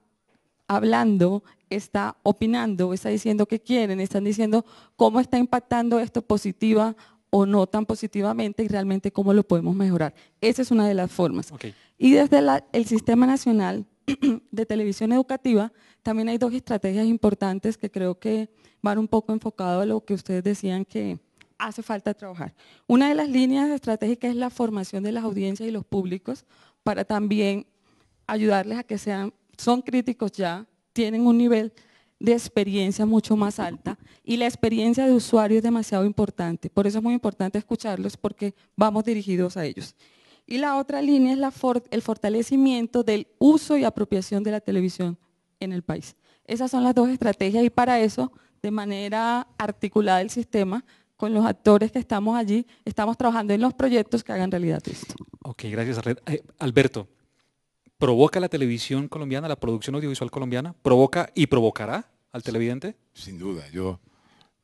hablando, está opinando, está diciendo qué quieren, están diciendo cómo está impactando esto positiva o no tan positivamente y realmente cómo lo podemos mejorar. Esa es una de las formas. Y desde el Sistema Nacional de Televisión Educativa, también hay dos estrategias importantes que creo que van un poco enfocado a lo que ustedes decían que hace falta trabajar. Una de las líneas estratégicas es la formación de las audiencias y los públicos para también ayudarles a que sean, son críticos ya, tienen un nivel de experiencia mucho más alta y la experiencia de usuario es demasiado importante. Por eso es muy importante escucharlos porque vamos dirigidos a ellos. Y la otra línea es el fortalecimiento del uso y apropiación de la televisión en el país. Esas son las dos estrategias y para eso, de manera articulada el sistema, con los actores que estamos allí, estamos trabajando en los proyectos que hagan realidad esto. Ok, gracias eh, Alberto. ¿Provoca la televisión colombiana, la producción audiovisual colombiana? ¿Provoca y provocará al televidente? Sin duda, yo,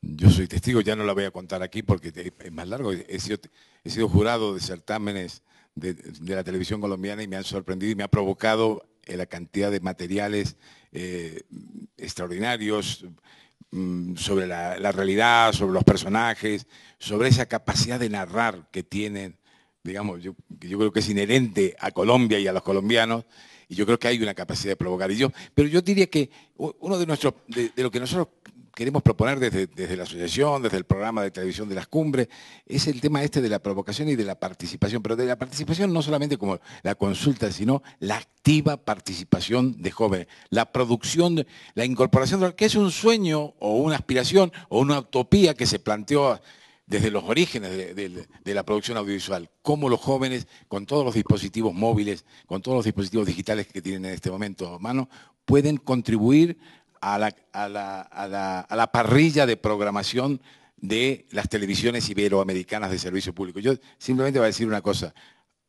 yo soy testigo, ya no la voy a contar aquí porque es más largo. He sido, jurado de certámenes de, la televisión colombiana y me han sorprendido y me ha provocado eh, la cantidad de materiales eh, extraordinarios, Mm, sobre la, realidad, sobre los personajes, sobre esa capacidad de narrar que tienen, digamos, yo, yo creo que es inherente a Colombia y a los colombianos, y yo creo que hay una capacidad de provocar. Y yo, pero yo diría que uno de, nuestros, de lo que nosotros queremos proponer desde, la asociación, desde el programa de televisión de las cumbres, es el tema este de la provocación y de la participación, pero de la participación no solamente como la consulta, sino la activa participación de jóvenes, la producción, la incorporación, de, que es un sueño o una aspiración o una utopía que se planteó desde los orígenes de, la producción audiovisual, cómo los jóvenes, con todos los dispositivos móviles, con todos los dispositivos digitales que tienen en este momento a mano, pueden contribuir a la, parrilla de programación de las televisiones iberoamericanas de servicio público. Yo simplemente voy a decir una cosa.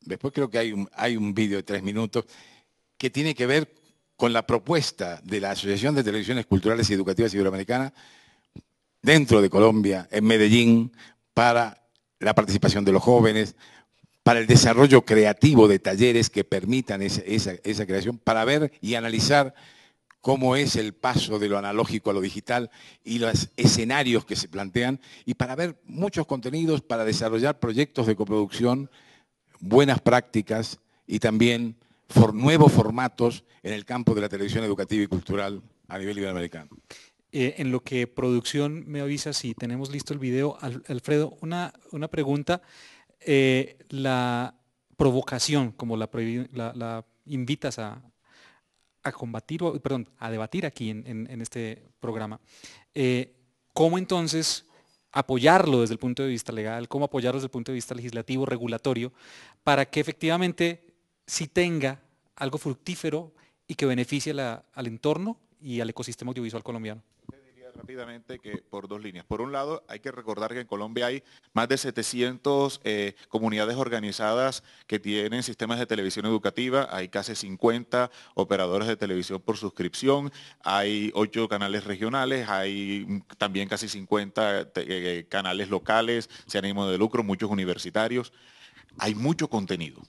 Después creo que hay un, hay un vídeo de tres minutos que tiene que ver con la propuesta de la Asociación de Televisiones Culturales y Educativas Iberoamericanas dentro de Colombia, en Medellín, para la participación de los jóvenes, para el desarrollo creativo de talleres que permitan esa, esa creación, para ver y analizar cómo es el paso de lo analógico a lo digital y los escenarios que se plantean, y para ver muchos contenidos, para desarrollar proyectos de coproducción, buenas prácticas y también nuevos formatos en el campo de la televisión educativa y cultural a nivel iberoamericano. Eh, en lo que producción me avisa si tenemos listo el video, Alfredo, una, una pregunta. Eh, la provocación, como la invitas a, a combatir, perdón, a debatir aquí en, este programa. Eh, ¿Cómo entonces apoyarlo desde el punto de vista legal, cómo apoyarlo desde el punto de vista legislativo, regulatorio, para que efectivamente sí tenga algo fructífero y que beneficie al entorno y al ecosistema audiovisual colombiano? rápidamente que por dos líneas. Por un lado, hay que recordar que en Colombia hay más de 700 eh, comunidades organizadas que tienen sistemas de televisión educativa, hay casi 50 operadores de televisión por suscripción, hay 8 canales regionales, hay también casi 50 eh, eh, canales locales, se ánimo de lucro, muchos universitarios. Hay mucho contenido.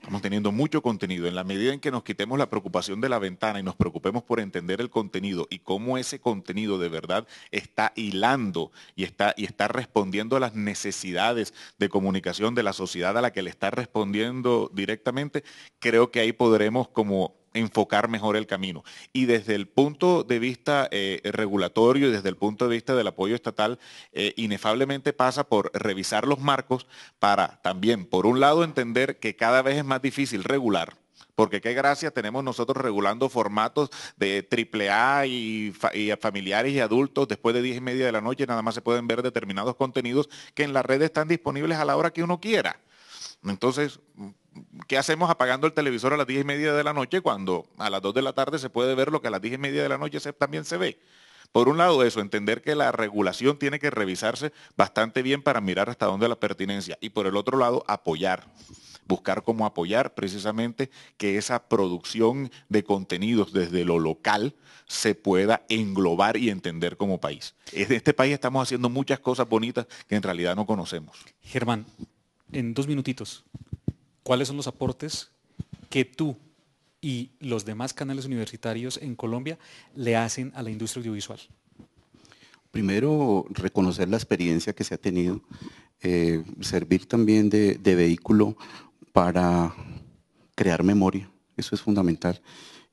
Estamos teniendo mucho contenido. En la medida en que nos quitemos la preocupación de la ventana y nos preocupemos por entender el contenido y cómo ese contenido de verdad está hilando y está, y está respondiendo a las necesidades de comunicación de la sociedad a la que le está respondiendo directamente, creo que ahí podremos como enfocar mejor el camino. Y desde el punto de vista eh, regulatorio y desde el punto de vista del apoyo estatal, eh, inefablemente pasa por revisar los marcos para también, por un lado, entender que cada vez es más difícil regular, porque qué gracia tenemos nosotros regulando formatos de AAA y, y familiares y adultos después de diez y media de la noche, nada más se pueden ver determinados contenidos que en la red están disponibles a la hora que uno quiera. Entonces, ¿qué hacemos apagando el televisor a las 10 y media de la noche cuando a las 2 de la tarde se puede ver lo que a las 10 y media de la noche también se ve? Por un lado eso, entender que la regulación tiene que revisarse bastante bien para mirar hasta dónde la pertinencia. Y por el otro lado, apoyar buscar cómo apoyar precisamente que esa producción de contenidos desde lo local se pueda englobar y entender como país. En este país estamos haciendo muchas cosas bonitas que en realidad no conocemos. Germán, en dos minutitos, cuáles son los aportes que tú y los demás canales universitarios en Colombia le hacen a la industria audiovisual. Primero, reconocer la experiencia que se ha tenido, eh, servir también de, de vehículo para crear memoria, eso es fundamental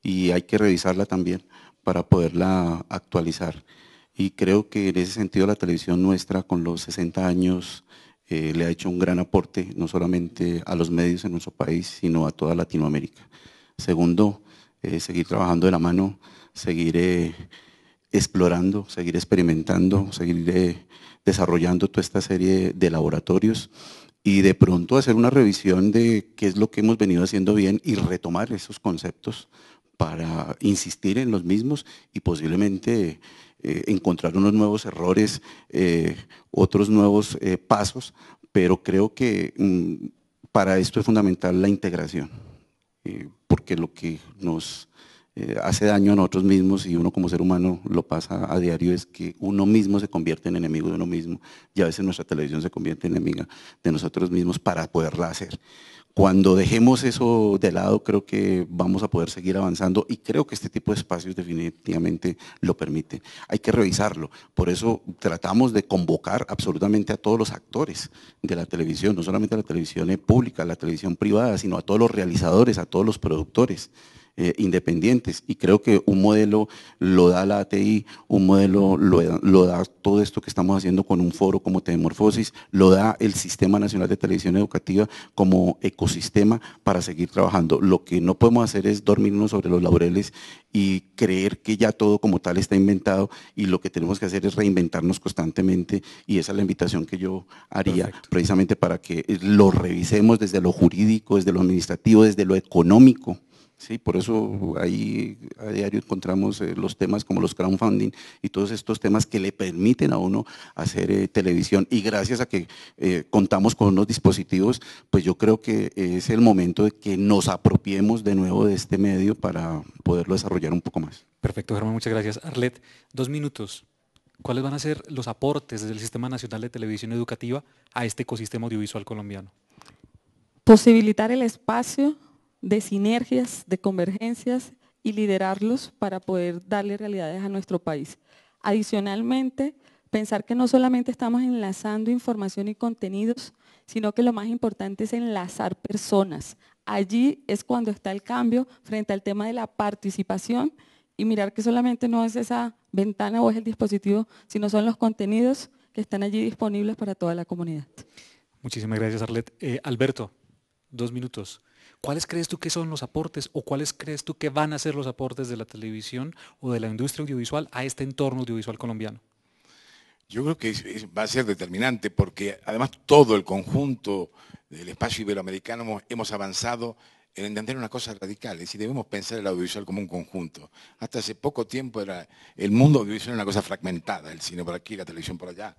y hay que revisarla también para poderla actualizar. Y creo que en ese sentido la televisión nuestra con los 60 años eh, le ha hecho un gran aporte no solamente a los medios en nuestro país, sino a toda Latinoamérica. Segundo, eh, seguir trabajando de la mano, seguir eh, explorando, seguir experimentando, seguir desarrollando toda esta serie de laboratorios y de pronto hacer una revisión de qué es lo que hemos venido haciendo bien y retomar esos conceptos para insistir en los mismos y posiblemente eh, encontrar unos nuevos errores, eh, otros nuevos eh, pasos, pero creo que mm, para esto es fundamental la integración, porque lo que nos hace daño a nosotros mismos y uno como ser humano lo pasa a diario es que uno mismo se convierte en enemigo de uno mismo y a veces nuestra televisión se convierte en enemiga de nosotros mismos para poderla hacer. Cuando dejemos eso de lado, creo que vamos a poder seguir avanzando y creo que este tipo de espacios definitivamente lo permite. Hay que revisarlo. Por eso tratamos de convocar absolutamente a todos los actores de la televisión, no solamente a la televisión eh, pública, a la televisión privada, sino a todos los realizadores, a todos los productores. Eh, independientes. Y creo que un modelo lo da la ATI, un modelo lo, da todo esto que estamos haciendo con un foro como Telemorfosis, lo da el Sistema Nacional de Televisión Educativa como ecosistema para seguir trabajando. Lo que no podemos hacer es dormirnos sobre los laureles y creer que ya todo como tal está inventado y lo que tenemos que hacer es reinventarnos constantemente y esa es la invitación que yo haría precisamente para que lo revisemos desde lo jurídico, desde lo administrativo, desde lo económico. Sí, por eso ahí a diario encontramos eh, los temas como los crowdfunding y todos estos temas que le permiten a uno hacer eh, televisión. Y gracias a que eh, contamos con unos dispositivos, pues yo creo que es el momento de que nos apropiemos de nuevo de este medio para poderlo desarrollar un poco más. Perfecto, Germán, muchas gracias. Arlet, dos minutos. ¿Cuáles van a ser los aportes del Sistema Nacional de Televisión Educativa a este ecosistema audiovisual colombiano? Posibilitar el espacio de sinergias, de convergencias y liderarlos para poder darle realidades a nuestro país. Adicionalmente, pensar que no solamente estamos enlazando información y contenidos, sino que lo más importante es enlazar personas. Allí es cuando está el cambio frente al tema de la participación y mirar que solamente no es esa ventana o es el dispositivo, sino son los contenidos que están allí disponibles para toda la comunidad. Muchísimas gracias, Arlet. Eh, Alberto, dos minutos. ¿Cuáles crees tú que son los aportes o cuáles crees tú que van a ser los aportes de la televisión o de la industria audiovisual a este entorno audiovisual colombiano? Yo creo que va a ser determinante porque además todo el conjunto del espacio iberoamericano hemos avanzado en entender una cosa radical, es decir, debemos pensar el audiovisual como un conjunto. Hasta hace poco tiempo era el mundo audiovisual era una cosa fragmentada, el cine por aquí, la televisión por allá.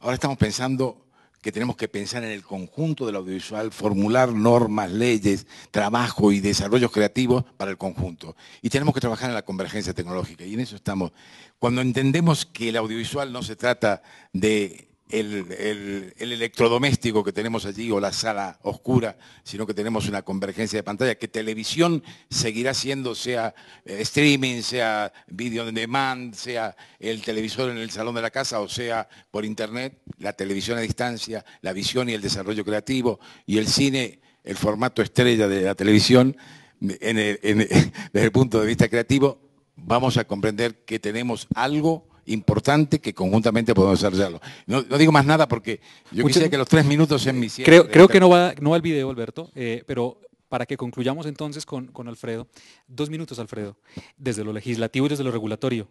Ahora estamos pensando que tenemos que pensar en el conjunto del audiovisual, formular normas, leyes, trabajo y desarrollos creativos para el conjunto. Y tenemos que trabajar en la convergencia tecnológica, y en eso estamos. Cuando entendemos que el audiovisual no se trata de el, electrodoméstico que tenemos allí o la sala oscura, sino que tenemos una convergencia de pantalla, que televisión seguirá siendo, sea eh, streaming, sea video on demand, sea el televisor en el salón de la casa o sea por internet, la televisión a distancia, la visión y el desarrollo creativo y el cine, el formato estrella de la televisión, desde el punto de vista creativo, vamos a comprender que tenemos algo importante que conjuntamente podemos desarrollarlo. No, digo más nada porque yo quisiera que los tres minutos en mi Creo, creo que no va, no va el video, Alberto, eh, pero para que concluyamos entonces con, con Alfredo. Dos minutos, Alfredo, desde lo legislativo y desde lo regulatorio.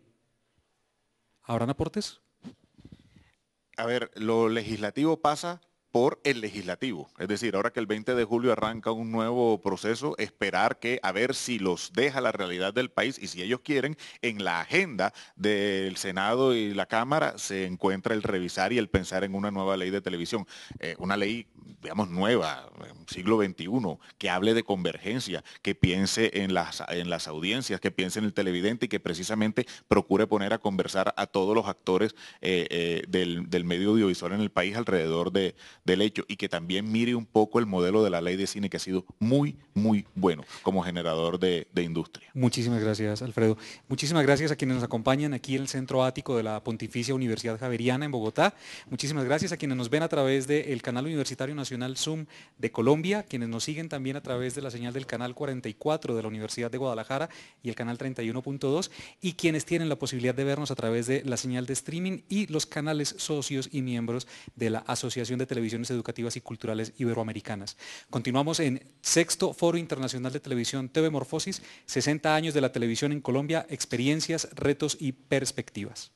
¿Habrán aportes? A ver, lo legislativo pasa por el legislativo. Es decir, ahora que el 20 de julio arranca un nuevo proceso, esperar que a ver si los deja la realidad del país y si ellos quieren, en la agenda del Senado y la Cámara se encuentra el revisar y el pensar en una nueva ley de televisión. Eh, una ley, digamos, nueva, siglo XXI, que hable de convergencia, que piense en las, en las audiencias, que piense en el televidente y que precisamente procure poner a conversar a todos los actores eh, eh, del, del medio audiovisual en el país alrededor de del hecho y que también mire un poco el modelo de la ley de cine que ha sido muy, muy bueno como generador de, industria. Muchísimas gracias, Alfredo. Muchísimas gracias a quienes nos acompañan aquí en el Centro Ático de la Pontificia Universidad Javeriana en Bogotá. Muchísimas gracias a quienes nos ven a través del canal Universitario Nacional Zoom de Colombia, quienes nos siguen también a través de la señal del canal 44 de la Universidad de Guadalajara y el canal 31.2 y quienes tienen la posibilidad de vernos a través de la señal de streaming y los canales socios y miembros de la Asociación de Televisión educativas y culturales iberoamericanas. Continuamos en Sexto Foro Internacional de Televisión TV Morfosis, 60 años de la televisión en Colombia, experiencias, retos y perspectivas.